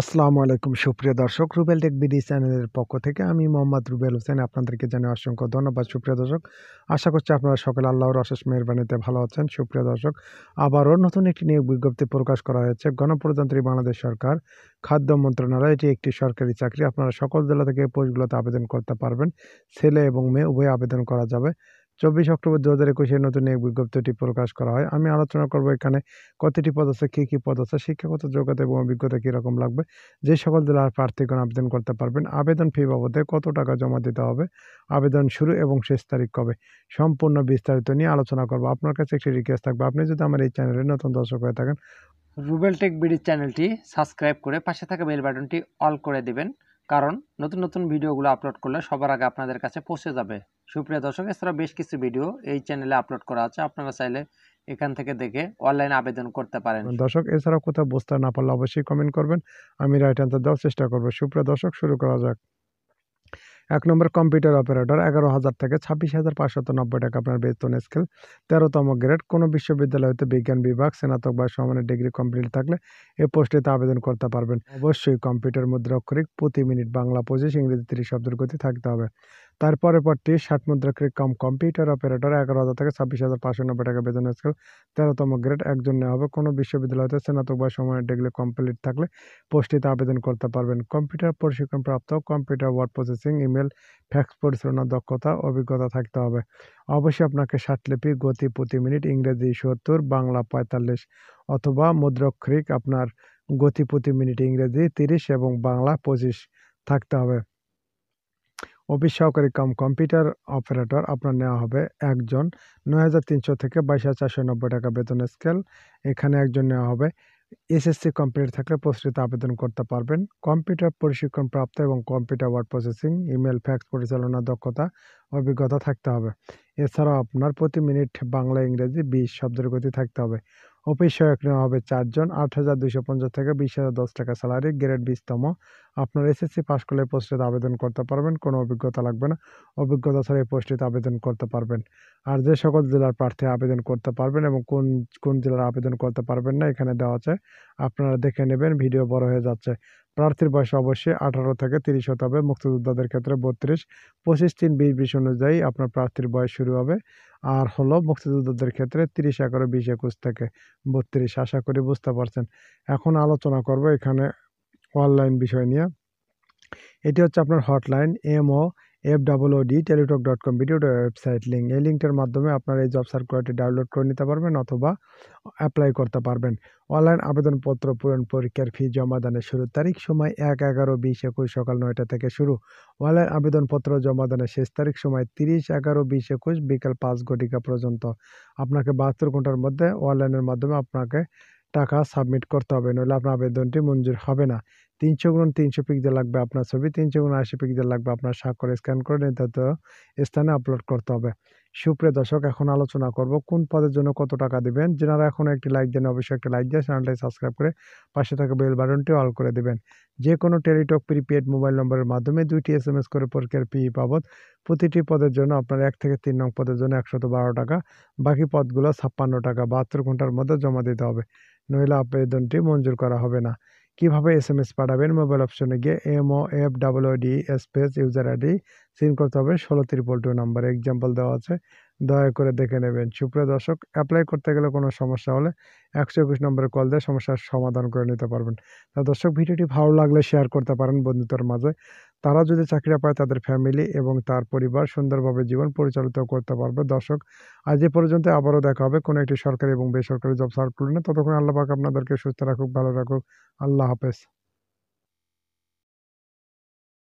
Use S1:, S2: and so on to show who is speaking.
S1: আসসালামু আলাইকুম সুপ্রিয় দর্শক রুবেল টেক বিডি চ্যানেলের পক্ষ থেকে আমি মোহাম্মদ রুবেল হোসেন আপনাদেরকে জানিয়ে অসংখ্য ধন্যবাদ সুপ্রিয় দর্শক আশা করছি আপনারা সকলে আল্লাহর অশেষ মেহরবানিতে ভালো আছেন সুপ্রিয় দর্শক আবারও নতুন একটি নিয়োগ বিজ্ঞপ্তি প্রকাশ করা হয়েছে গণপ্রজাতন্ত্রী বাংলাদেশ সরকার খাদ্য মন্ত্রণালয় এটি একটি সরকারি চাকরি আপনারা সকল জেলা থেকে পোস্টগুলোতে আবেদন করতে পারবেন ছেলে এবং মেয়ে উভয় আবেদন করা যাবে চব্বিশ অক্টোবর দু হাজার একুশে নতুন এক বিজ্ঞপ্তিটি প্রকাশ করা হয় আমি আলোচনা করব এখানে কতটি পদ আছে কী কী পদ আছে শিক্ষাগত যোগ্যতা এবং অভিজ্ঞতা কীরকম লাগবে যে সকল জেলার প্রার্থীগণ আবেদন করতে পারবেন আবেদন ফি বাবদে কত টাকা জমা দিতে হবে আবেদন শুরু এবং শেষ তারিখ কবে সম্পূর্ণ বিস্তারিত নিয়ে আলোচনা করব আপনার কাছে একটি রিকোয়েস্ট থাকবে আপনি যদি আমার এই চ্যানেলে নতুন দর্শক হয়ে থাকেন রুবেল টেক বিডি চ্যানেলটি সাবস্ক্রাইব করে পাশে থাকা বেল বাটনটি অল করে দিবেন কারণ নতুন নতুন ভিডিওগুলো আপলোড করলে সবার আগে আপনাদের কাছে পৌঁছে যাবে সুপ্রিয় দর্শক এছাড়া বেশ কিছু ভিডিও এই চ্যানেলে আপলোড করা আছে আপনারা চাইলে এখান থেকে দেখে অনলাইন আবেদন করতে পারেন দর্শক এছাড়াও কোথাও বুঝতে না পারলে অবশ্যই কমেন্ট করবেন আমি রাইট অ্যান্সার দেওয়ার চেষ্টা করবো সুপ্রিয় দর্শক শুরু করা যাক এক নম্বর কম্পিউটার অপারেটর এগারো হাজার থেকে ছাব্বিশ হাজার পাঁচশত নব্বই টাকা আপনার বেতন স্কেল তেরোতম গ্রেড কোনো বিশ্ববিদ্যালয় হতে বিজ্ঞান বিভাগ স্নাতক বা সমানের ডিগ্রি কমপ্লিট থাকলে এই পোস্টটিতে আবেদন করতে পারবেন অবশ্যই কম্পিউটার অক্ষরিক প্রতি মিনিট বাংলা পঁচিশ ইংরেজি তিরিশ শব্দের গতি থাকতে হবে তারপরে পরটি ষাট মুদ্রা কম কম্পিউটার অপারেটর এগারো হাজার থেকে ছাব্বিশ হাজার পাঁচশো নব্বই টাকা বেতন স্কেল তেরোতম গ্রেড একজন নেওয়া হবে কোনো বিশ্ববিদ্যালয়তে স্নাতক বা সময়ের ডিগ্রি কমপ্লিট থাকলে পোস্টটিতে আবেদন করতে পারবেন কম্পিউটার প্রশিক্ষণপ্রাপ্ত computer word processing email fax পরিচালনার দক্ষতা অভিজ্ঞতা থাকতে হবে অবশ্যই আপনাকে ষাটলিপি গতি প্রতি মিনিট ইংরেজি সত্তর বাংলা পঁয়তাল্লিশ অথবা মুদ্রাক্ষরিক আপনার গতি প্রতি মিনিট ইংরেজি তিরিশ এবং বাংলা পঁচিশ থাকতে হবে অফিস সহকারী কাম কম্পিউটার অপারেটর আপনার নেওয়া হবে একজন নয় হাজার তিনশো থেকে বাইশ হাজার চারশো নব্বই টাকা বেতন স্কেল এখানে একজন নেওয়া হবে এসএসসি কমপ্লিট থাকলে প্রস্তুতি আবেদন করতে পারবেন কম্পিউটার প্রশিক্ষণ প্রাপ্ত এবং computer word processing email fax পরিচালনার দক্ষতা অভিজ্ঞতা থাকতে হবে এছাড়াও আপনার প্রতি মিনিট বাংলা ইংরেজি বিশ শব্দের গতি থাকতে হবে অফিস সহায়ক নেওয়া হবে চারজন আট হাজার দুশো পঞ্চাশ থেকে বিশ হাজার দশ টাকা স্যালারি গ্রেড বিশতম আপনার এসএসসি পাস করলে পোস্টে আবেদন করতে পারবেন কোনো অভিজ্ঞতা লাগবে না অভিজ্ঞতা ছাড়া এই পোস্টটিতে আবেদন করতে পারবেন আর যে সকল জেলার প্রার্থী আবেদন করতে পারবেন এবং কোন কোন জেলার আবেদন করতে পারবেন না এখানে দেওয়া আছে আপনারা দেখে নেবেন ভিডিও বড় হয়ে যাচ্ছে প্রার্থীর বয়স অবশ্যই আঠারো থেকে তিরিশ হতে হবে মুক্তিযোদ্ধাদের ক্ষেত্রে বত্রিশ পঁচিশ তিন বিশ বিশ অনুযায়ী আপনার প্রার্থীর বয়স শুরু হবে আর হলো মুক্তিযোদ্ধাদের ক্ষেত্রে তিরিশ এগারো বিশ একুশ থেকে বত্রিশ আশা করি বুঝতে পারছেন এখন আলোচনা করব এখানে অনলাইন বিষয় নিয়ে এটি হচ্ছে আপনার hotline M O F double O D Teletalk dot com video website link এই লিঙ্কটার মাধ্যমে আপনারা এই জব সার্কুলারটি ডাউনলোড করে নিতে পারবেন অথবা অ্যাপ্লাই করতে পারবেন অনলাইন আবেদনপত্র পূরণ পরীক্ষার ফি জমাদানের শুরু তারিখ সময় এক এগারো বিশ একুশ সকাল নয়টা থেকে শুরু অনলাইন আবেদনপত্র জমাদানের শেষ তারিখ সময় তিরিশ এগারো বিশ একুশ বিকাল পাঁচ ঘটিকা পর্যন্ত আপনাকে বাহাত্তর ঘন্টার মধ্যে অনলাইনের মাধ্যমে আপনাকে টাকা সাবমিট করতে হবে নইলে আপনার আবেদনটি মঞ্জুর হবে না তিনশো গুণ তিনশো পিক্সেল লাগবে আপনার ছবি তিনশো গুণ আশি পিক্সেল লাগবে আপনার স্বাক্ষর স্ক্যান করে নির্ধারিত স্থানে আপলোড করতে হবে সুপ্রিয় দর্শক এখন আলোচনা করব কোন পদের জন্য কত টাকা দেবেন যেনারা এখন একটি লাইক দেন অবশ্যই একটি লাইক দেয় চ্যানেলটাকে সাবস্ক্রাইব করে পাশে থাকা বেল বাটনটি অল করে দেবেন যে কোনো টেলিটক প্রিপেড মোবাইল নম্বরের মাধ্যমে দুইটি এস এম এস করে পরীক্ষার পি পাবত প্রতিটি পদের জন্য আপনার এক থেকে তিন নং পদের জন্য একশত বারো টাকা বাকি পদগুলো ছাপ্পান্ন টাকা বাহাত্তর ঘন্টার মধ্যে জমা দিতে হবে নইলে আবেদনটি মঞ্জুর করা হবে না কিভাবে এস এম এস পাঠাবেন মোবাইল অপশনে গিয়ে M O F double D space user ID সিন করতে হবে ষোলো ত্রিপল টু নাম্বার এক্সাম্পল দেওয়া আছে দয়া করে দেখে নেবেন সুপ্রিয় দর্শক অ্যাপ্লাই করতে গেলে কোনো সমস্যা হলে একশো একুশ নম্বরে কল দিয়ে সমস্যার সমাধান করে নিতে পারবেন তা দর্শক ভিডিওটি ভালো লাগলে শেয়ার করতে পারেন বন্ধুত্বর মাঝে তারা যদি চাকরিটা পায় তাদের ফ্যামিলি এবং তার পরিবার সুন্দরভাবে জীবন পরিচালিত করতে পারবে দর্শক আজ এ পর্যন্ত আবারও দেখা হবে কোনো একটি সরকারি এবং বেসরকারি জব সার্ভ করলে ততক্ষণ আল্লাহ পাক আপনাদেরকে সুস্থ রাখুক ভালো রাখুক আল্লাহ হাফেজ